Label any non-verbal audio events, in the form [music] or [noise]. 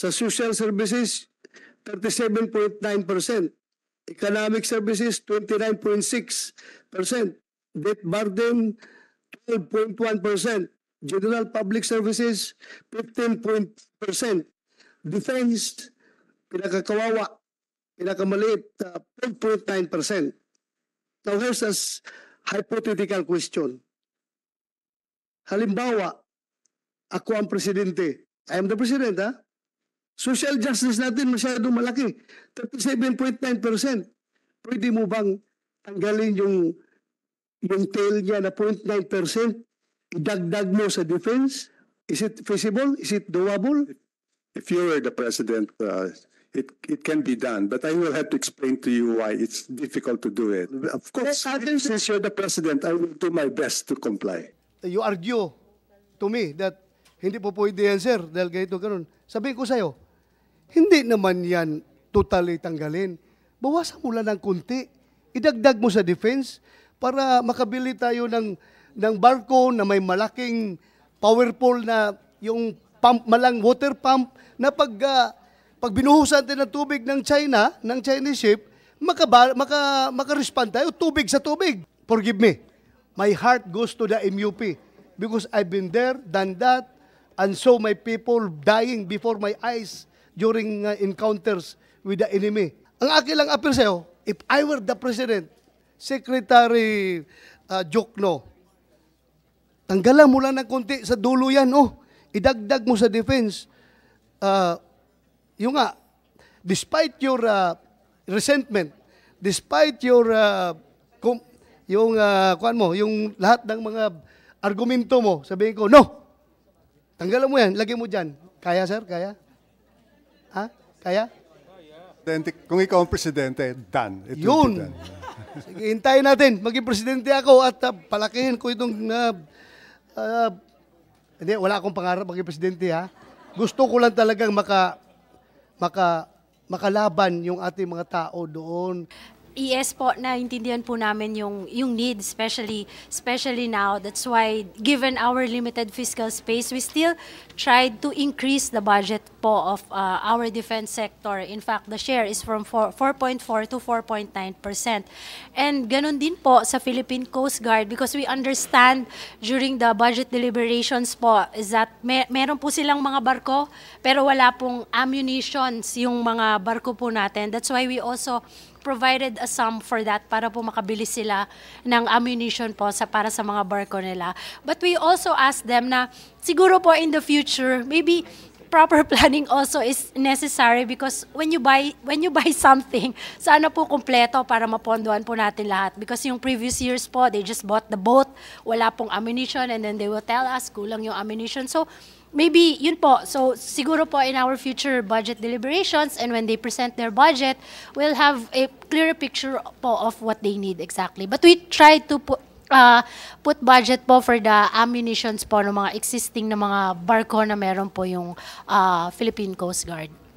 Sa social services, 37.9%. Economic services, 29.6%. Debt burden, 12.1%. General public services, 15.0%. Defense, pinakakawawa, pinakamaliit, uh, 10.9%. Now here's a hypothetical question. Halimbawa, ako ang presidente. I am the president, ha? Ah. Social justice natin masyadong malaki. 37.9%. Pwede mo bang tanggalin yung yung tail niya na 0.9%? Idagdag mo sa defense? Is it feasible? Is it doable? If you were the president, uh, it it can be done. But I will have to explain to you why it's difficult to do it. Of course, others, since you're the president, I will do my best to comply. You argue to me that hindi po pwede yan, sir, dahil ganito ganun. Sabihin ko sa'yo, hindi naman yan totally tanggalin. Bawasan mo lang ng kunti. Idagdag mo sa defense para makabili tayo ng, ng barko na may malaking powerful na yung pump, malang water pump na pag, uh, pag binuhusan din ng tubig ng China, ng Chinese ship, maka, maka, maka-respond tayo tubig sa tubig. Forgive me. My heart goes to the MUP because I've been there, done that, and so my people dying before my eyes during uh, encounters with the enemy. Ang akin lang appeal sa'yo, if I were the President, Secretary uh, Jokno, tanggalan mo lang ng konti sa dulo yan, oh. Idagdag mo sa defense. Uh, yung nga, despite your uh, resentment, despite your uh, com- yung uh, kuan mo, yung lahat ng mga argumento mo, sabihin ko, no. Tanggalan mo yan, lagay mo diyan. Kaya sir, kaya? Ha? Kaya? Kung ikaw ang presidente, done. It Yun. Done. Sige, hintayin natin. Maging presidente ako at uh, palakihin ko itong... Uh, uh, hindi, wala akong pangarap maging presidente ha. Gusto ko lang talagang maka, maka, makalaban yung ating mga tao doon yes po, intindihan po namin yung, yung need, especially, especially now. That's why, given our limited fiscal space, we still tried to increase the budget po of uh, our defense sector. In fact, the share is from 4.4 to 4.9%. And ganun din po sa Philippine Coast Guard because we understand during the budget deliberations po is that may, meron po silang mga barko pero wala pong ammunitions yung mga barko po natin. That's why we also provided a sum for that para po makabili sila ng ammunition po sa para sa mga barko nila. But we also asked them na siguro po in the future, maybe proper [laughs] planning also is necessary because when you buy when you [laughs] buy something, sana po kumpleto para mapondohan po natin lahat because yung previous years po they just bought the boat, wala pong ammunition and then they will tell us kulang yung ammunition. So maybe yun po. So siguro po in our future budget deliberations and when they present their budget, we'll have a clearer picture po of what they need exactly. But we try to put uh, put budget po for the ammunitions po ng mga existing na mga barko na meron po yung uh, Philippine Coast Guard.